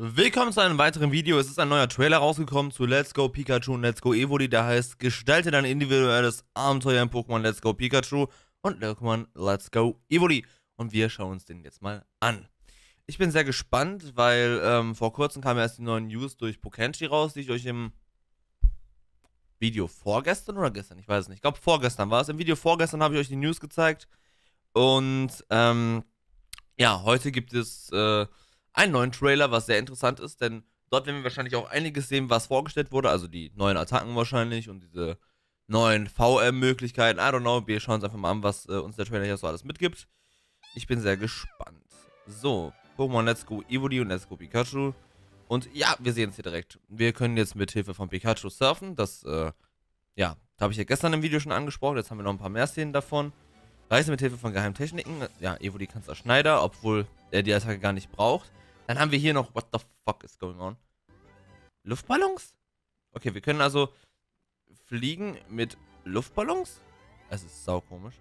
Willkommen zu einem weiteren Video. Es ist ein neuer Trailer rausgekommen zu Let's Go Pikachu und Let's Go Evoli, der heißt Gestalte dein individuelles Abenteuer in Pokémon Let's Go Pikachu und Pokémon Let's Go Evoli. Und wir schauen uns den jetzt mal an. Ich bin sehr gespannt, weil ähm, vor kurzem kamen erst die neuen News durch Pokenshi raus, die ich euch im Video vorgestern oder gestern, ich weiß es nicht, ich glaube vorgestern war es. Im Video vorgestern habe ich euch die News gezeigt und ähm, ja, heute gibt es... Äh, einen neuen Trailer, was sehr interessant ist, denn dort werden wir wahrscheinlich auch einiges sehen, was vorgestellt wurde, also die neuen Attacken wahrscheinlich und diese neuen vm möglichkeiten I don't know, wir schauen uns einfach mal an, was äh, uns der Trailer hier so alles mitgibt. Ich bin sehr gespannt. So, Pokémon Let's Go Evoli und Let's Go Pikachu. Und ja, wir sehen es hier direkt. Wir können jetzt mit Hilfe von Pikachu surfen. Das, äh, ja, habe ich ja gestern im Video schon angesprochen. Jetzt haben wir noch ein paar mehr Szenen davon. Reisen mit Hilfe von Geheimtechniken. Ja, Evoli die Kanzler Schneider, obwohl er die Attacke gar nicht braucht. Dann haben wir hier noch, what the fuck is going on? Luftballons? Okay, wir können also fliegen mit Luftballons? Es ist sau komisch.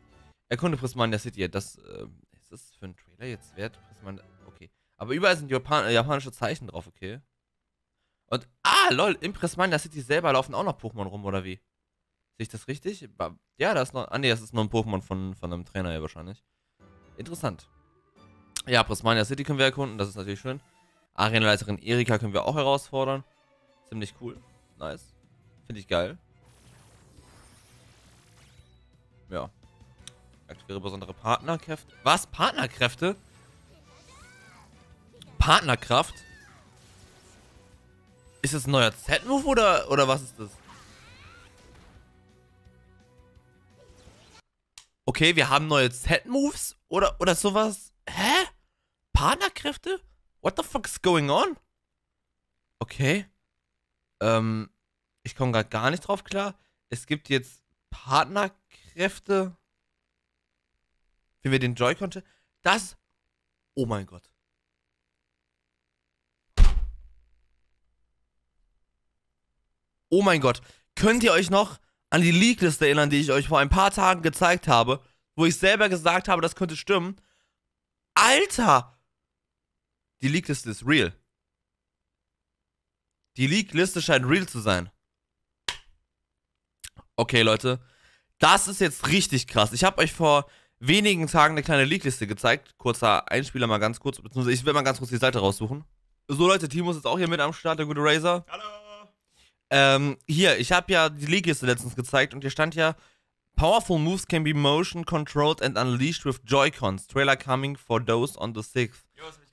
Erkunde Prismania City. Das, äh, ist das für einen Trailer jetzt wert? Prismania, okay. Aber überall sind Japan äh, japanische Zeichen drauf, okay. Und, ah, lol, in Prismania City selber laufen auch noch Pokémon rum, oder wie? Sehe ich das richtig? Ja, das ist noch. Ah, nee, das ist noch ein Pokémon von, von einem Trainer hier wahrscheinlich. Interessant. Ja, Prismania City können wir erkunden, das ist natürlich schön. Arenaleiterin Erika können wir auch herausfordern. Ziemlich cool. Nice. Finde ich geil. Ja. Aktiviere besondere Partnerkräfte. Was? Partnerkräfte? Partnerkraft? Ist das ein neuer Z-Move oder, oder was ist das? okay, wir haben neue z moves oder, oder sowas. Hä? Partnerkräfte? What the fuck is going on? Okay. Ähm, ich komme gerade gar nicht drauf klar. Es gibt jetzt Partnerkräfte. Wenn wir den Joy-Con... Das... Oh mein Gott. Oh mein Gott. Könnt ihr euch noch an die Leakliste erinnern, die ich euch vor ein paar Tagen gezeigt habe, wo ich selber gesagt habe, das könnte stimmen. Alter! Die Leakliste ist real. Die Leakliste scheint real zu sein. Okay, Leute. Das ist jetzt richtig krass. Ich habe euch vor wenigen Tagen eine kleine Leakliste gezeigt. Kurzer Einspieler mal ganz kurz, beziehungsweise ich will mal ganz kurz die Seite raussuchen. So Leute, Timo ist jetzt auch hier mit am Start, der gute Razer. Hallo! Ähm, hier, ich habe ja die League-Liste letztens gezeigt und hier stand ja, Powerful moves can be motion controlled and unleashed with Joy-Cons. Trailer coming for those on the 6th.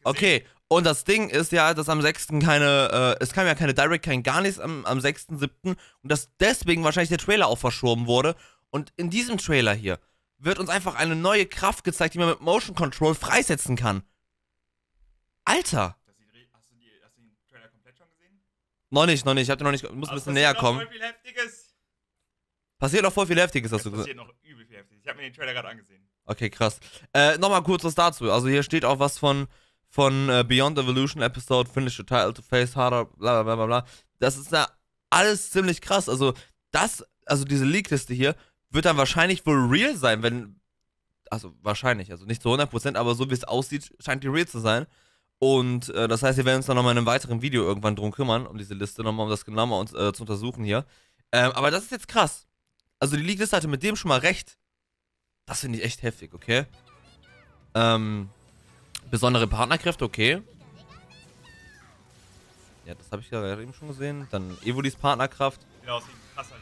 Okay, und das Ding ist ja, dass am 6. keine, äh, es kam ja keine Direct, kein gar nichts am, am 6.7. und dass deswegen wahrscheinlich der Trailer auch verschoben wurde. Und in diesem Trailer hier wird uns einfach eine neue Kraft gezeigt, die man mit Motion Control freisetzen kann. Alter! Hast du, die, hast du den Trailer komplett schon gesehen? Noch nicht, noch nicht. Ich hab noch nicht. Muss ein bisschen näher kommen. Passiert noch Voll viel Heftiges. Passiert noch voll viel Heftiges, hast du gesagt. Passiert noch übel viel Heftiges. Ich hab mir den Trailer gerade angesehen. Okay, krass. Äh, nochmal kurz was dazu. Also hier steht auch was von, von uh, Beyond Evolution Episode, finish the title to face harder, bla bla bla bla. Das ist ja alles ziemlich krass. Also das, also diese Leakliste hier, wird dann wahrscheinlich wohl real sein, wenn, also wahrscheinlich, also nicht zu 100%, aber so wie es aussieht, scheint die real zu sein. Und äh, das heißt, wir werden uns dann nochmal in einem weiteren Video irgendwann drum kümmern, um diese Liste nochmal, um das genau mal uns, äh, zu untersuchen hier. Ähm, aber das ist jetzt krass. Also die League-Liste hatte mit dem schon mal recht. Das finde ich echt heftig, okay? Ähm, besondere Partnerkräfte, okay. Ja, das habe ich ja eben schon gesehen. Dann Evolis Partnerkraft. Genau, ist ein krasser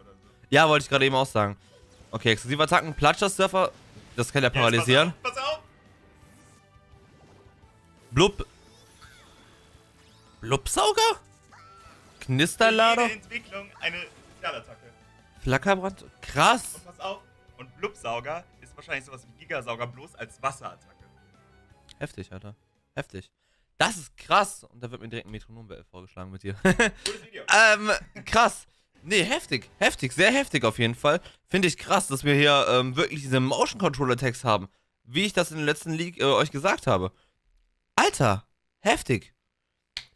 oder so. Ja, wollte ich gerade eben auch sagen. Okay, exklusive Attacken, Platscher-Surfer. Das kann ja, ja Blub. Blubsauger? Knisterlader? Entwicklung eine Spezialattacke. Flackerbrand? Krass. Und pass auf. Und Blubsauger ist wahrscheinlich sowas wie Gigasauger, bloß als Wasserattacke. Heftig, Alter. Heftig. Das ist krass. Und da wird mir direkt ein Metronom vorgeschlagen mit dir. Cooles Video. ähm, krass. Nee, heftig. Heftig. Sehr heftig auf jeden Fall. Finde ich krass, dass wir hier ähm, wirklich diese Motion Controller Tags haben. Wie ich das in der letzten League äh, euch gesagt habe. Alter, heftig.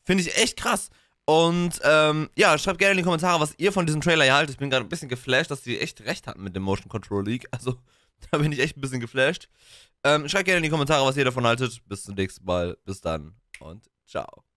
Finde ich echt krass. Und ähm, ja, schreibt gerne in die Kommentare, was ihr von diesem Trailer hier haltet. Ich bin gerade ein bisschen geflasht, dass die echt recht hatten mit dem Motion Control League. Also, da bin ich echt ein bisschen geflasht. Ähm, schreibt gerne in die Kommentare, was ihr davon haltet. Bis zum nächsten Mal. Bis dann und ciao.